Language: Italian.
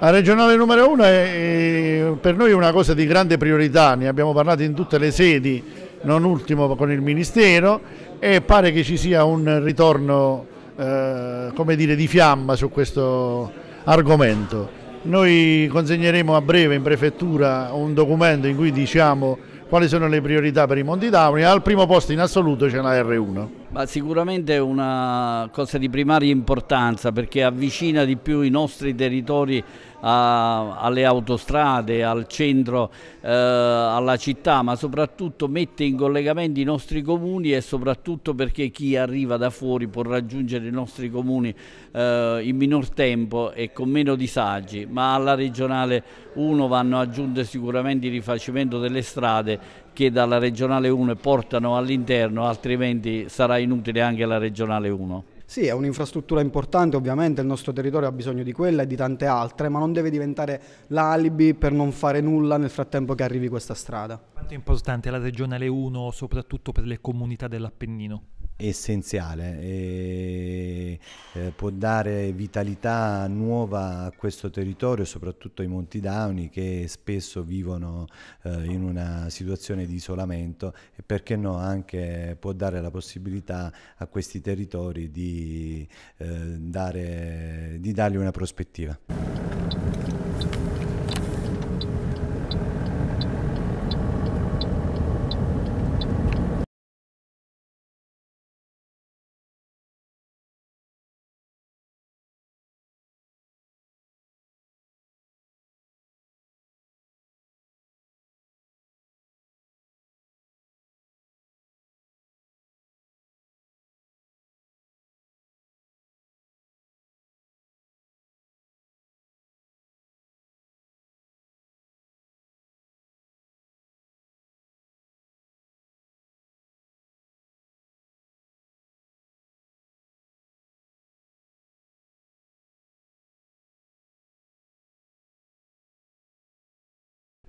La regionale numero uno è, per noi una cosa di grande priorità, ne abbiamo parlato in tutte le sedi, non ultimo con il Ministero e pare che ci sia un ritorno eh, come dire, di fiamma su questo argomento. Noi consegneremo a breve in prefettura un documento in cui diciamo quali sono le priorità per i Monti Tauri, al primo posto in assoluto c'è la R1. Ma sicuramente è una cosa di primaria importanza perché avvicina di più i nostri territori a, alle autostrade, al centro, eh, alla città, ma soprattutto mette in collegamento i nostri comuni e soprattutto perché chi arriva da fuori può raggiungere i nostri comuni eh, in minor tempo e con meno disagi, ma alla regionale 1 vanno aggiunte sicuramente il rifacimento delle strade che dalla regionale 1 portano all'interno, altrimenti sarà inutile anche la regionale 1. Sì, è un'infrastruttura importante, ovviamente il nostro territorio ha bisogno di quella e di tante altre, ma non deve diventare l'alibi per non fare nulla nel frattempo che arrivi questa strada. Quanto è importante la regionale 1 soprattutto per le comunità dell'Appennino? essenziale e eh, può dare vitalità nuova a questo territorio, soprattutto ai Monti Dauni che spesso vivono eh, in una situazione di isolamento e perché no anche può dare la possibilità a questi territori di, eh, dare, di dargli una prospettiva.